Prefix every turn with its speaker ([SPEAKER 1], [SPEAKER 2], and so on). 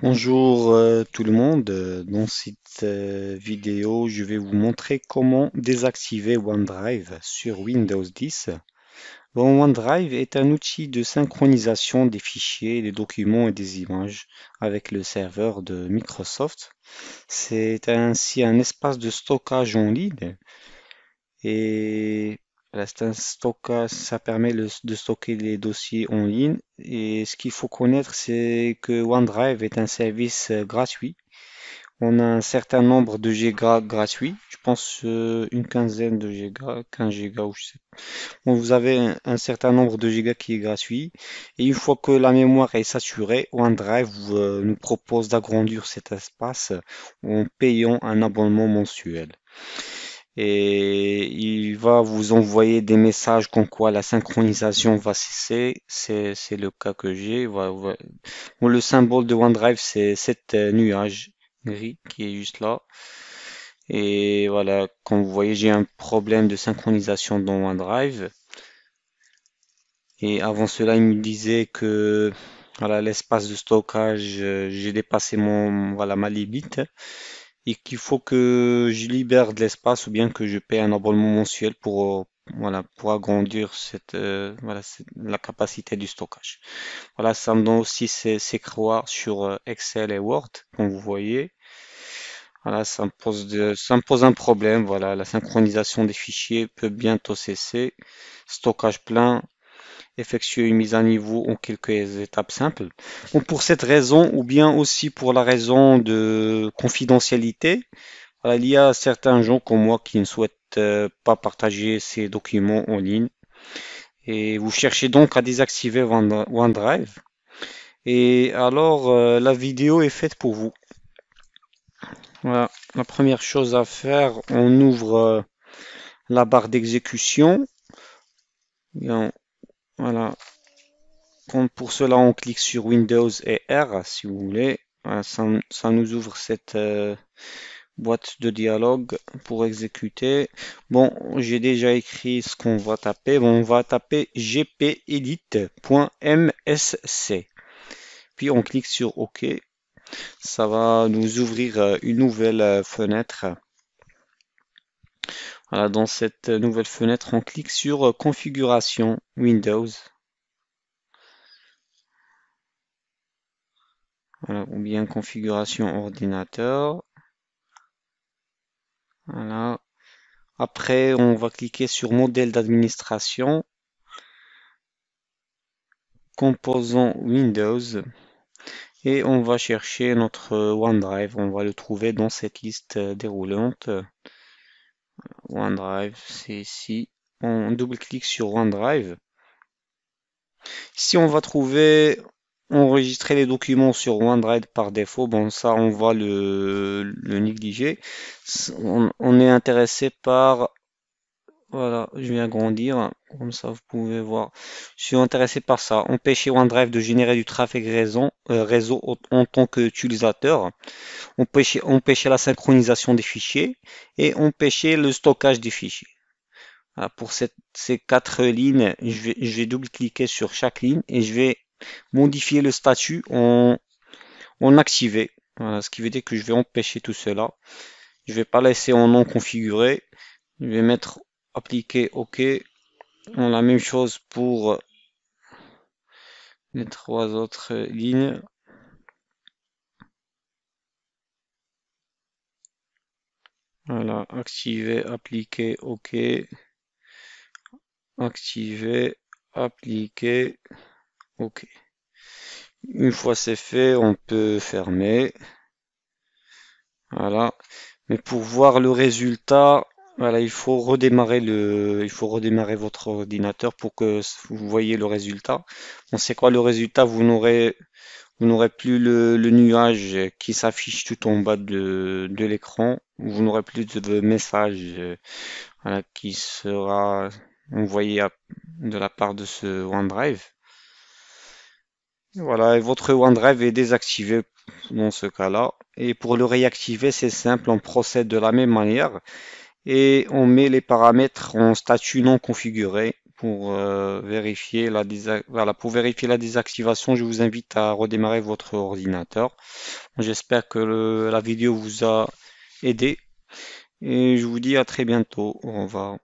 [SPEAKER 1] Bonjour euh, tout le monde, dans cette euh, vidéo je vais vous montrer comment désactiver OneDrive sur Windows 10. OneDrive est un outil de synchronisation des fichiers, des documents et des images avec le serveur de Microsoft. C'est ainsi un espace de stockage en ligne et un ça permet de stocker les dossiers en ligne. Et ce qu'il faut connaître, c'est que OneDrive est un service euh, gratuit. On a un certain nombre de gigas gratuits. Je pense euh, une quinzaine de gigas, 15 gigas ou je sais pas. vous avez un, certain nombre de gigas qui est gratuit. Et une fois que la mémoire est saturée, OneDrive euh, nous propose d'agrandir cet espace en payant un abonnement mensuel et il va vous envoyer des messages comme quoi la synchronisation va cesser. C'est le cas que j'ai. le symbole de OneDrive, c'est cette euh, nuage gris qui est juste là. Et voilà, comme vous voyez, j'ai un problème de synchronisation dans OneDrive. Et avant cela, il me disait que voilà l'espace de stockage, euh, j'ai dépassé mon voilà ma limite et qu'il faut que je libère de l'espace ou bien que je paie un abonnement mensuel pour, euh, voilà, pour agrandir euh, cette, la capacité du stockage. Voilà, ça me donne aussi ces, ces croix sur euh, Excel et Word, comme vous voyez. Voilà, ça me pose, de, ça me pose un problème. Voilà, la synchronisation des fichiers peut bientôt cesser. Stockage plein, effectuer une mise à niveau en quelques étapes simples. Donc pour cette raison, ou bien aussi pour la raison de confidentialité, il y a certains gens comme moi qui ne souhaitent euh, pas partager ces documents en ligne. Et vous cherchez donc à désactiver OneDrive. Et alors, euh, la vidéo est faite pour vous. Voilà, la première chose à faire, on ouvre euh, la barre d'exécution. Voilà. pour cela, on clique sur Windows et R, si vous voulez. ça, nous ouvre cette euh, boîte de dialogue pour exécuter. Bon, j'ai déjà écrit ce qu'on va taper. on va taper gpedit.msc. Puis on clique sur OK. Ça va nous ouvrir euh, une nouvelle euh, fenêtre dans cette nouvelle fenêtre, on clique sur euh, Configuration Windows. ou bien Configuration ordinateur. Voilà. Après, on va cliquer sur Modèle d'administration, Composant Windows, et on va chercher notre euh, OneDrive. On va le trouver dans cette liste euh, déroulante. OneDrive, c'est ici. On double-clique sur OneDrive. Si on va trouver enregistrer les documents sur OneDrive par défaut, bon ça on va le, négliger. on, est intéressé par voilà, je vais agrandir, hein. comme ça vous pouvez voir. Je suis intéressé par ça. Empêcher OneDrive de générer du trafic réseau, euh, réseau en tant qu'utilisateur. Empêcher, empêcher la synchronisation des fichiers et empêcher le stockage des fichiers. Ah, pour ces quatre lignes, je vais, double-cliquer sur chaque ligne et je vais modifier le statut en, en activé. Voilà, ce qui veut dire que je vais empêcher tout cela. Je vais pas laisser en non configuré. Je vais mettre appliquer OK. On la même chose pour les trois autres lignes. Voilà, activer, appliquer, OK. Activer, appliquer, OK. Une fois c'est fait, on peut fermer. Voilà. Mais pour voir le résultat, voilà, il faut redémarrer le, il faut redémarrer votre ordinateur pour que vous voyez le résultat. On sait quoi le résultat, vous n'aurez, vous n'aurez plus le, nuage qui s'affiche tout en bas de, de l'écran. Vous n'aurez plus de message qui sera envoyé de la part de ce OneDrive. Voilà, votre OneDrive est désactivé dans ce cas-là. Et pour le réactiver, c'est simple, on procède de la même manière et on met les paramètres en statut non configuré pour euh, vérifier la pour vérifier la désactivation je vous invite à redémarrer votre ordinateur j'espère que la vidéo vous a aidé et je vous dis à très bientôt au revoir